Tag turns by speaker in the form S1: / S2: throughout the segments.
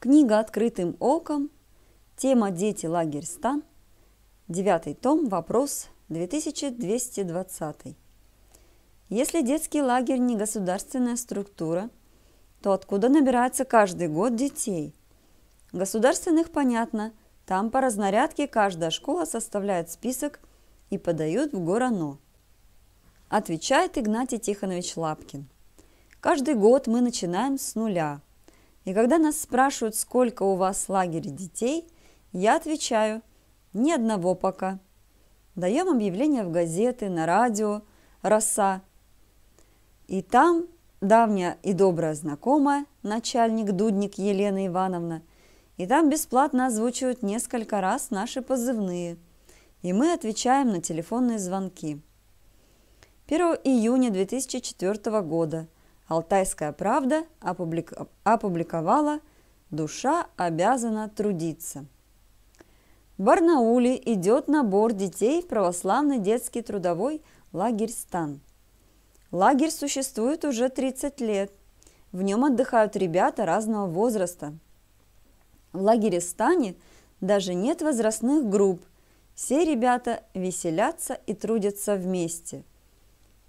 S1: Книга «Открытым оком», тема «Дети, лагерь, стан», 9 том, вопрос 2220. Если детский лагерь не государственная структура, то откуда набирается каждый год детей? Государственных понятно, там по разнарядке каждая школа составляет список и подают в горано. Отвечает Игнатий Тихонович Лапкин. Каждый год мы начинаем с нуля – и когда нас спрашивают, сколько у вас в лагере детей, я отвечаю, ни одного пока. Даем объявления в газеты, на радио, роса. И там давняя и добрая знакомая, начальник Дудник Елена Ивановна, и там бесплатно озвучивают несколько раз наши позывные. И мы отвечаем на телефонные звонки. 1 июня 2004 года – Алтайская правда опубликовала «Душа обязана трудиться». В Барнауле идет набор детей в православный детский трудовой лагерь «Стан». Лагерь существует уже 30 лет. В нем отдыхают ребята разного возраста. В лагере «Стане» даже нет возрастных групп. Все ребята веселятся и трудятся вместе.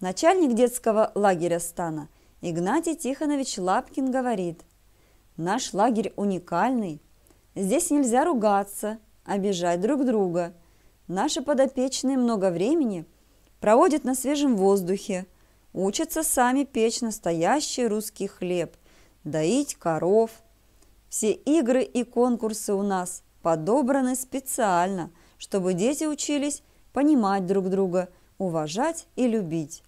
S1: Начальник детского лагеря «Стана» – Игнатий Тихонович Лапкин говорит, «Наш лагерь уникальный. Здесь нельзя ругаться, обижать друг друга. Наши подопечные много времени проводят на свежем воздухе, учатся сами печь настоящий русский хлеб, доить коров. Все игры и конкурсы у нас подобраны специально, чтобы дети учились понимать друг друга, уважать и любить.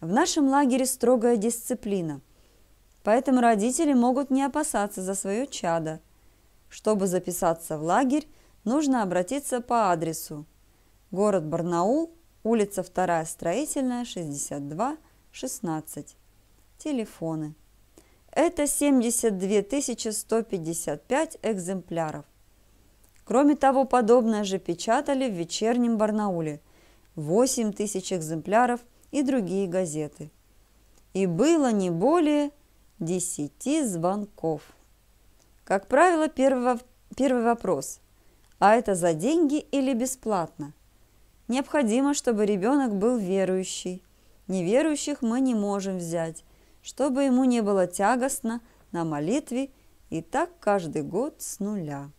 S1: В нашем лагере строгая дисциплина, поэтому родители могут не опасаться за свое чадо. Чтобы записаться в лагерь, нужно обратиться по адресу. Город Барнаул, улица 2 Строительная, 62, 16. Телефоны. Это 72 155 экземпляров. Кроме того, подобное же печатали в вечернем Барнауле. 8 тысяч экземпляров – и другие газеты. И было не более десяти звонков. Как правило, первого, первый вопрос – а это за деньги или бесплатно? Необходимо, чтобы ребенок был верующий. Неверующих мы не можем взять, чтобы ему не было тягостно на молитве и так каждый год с нуля.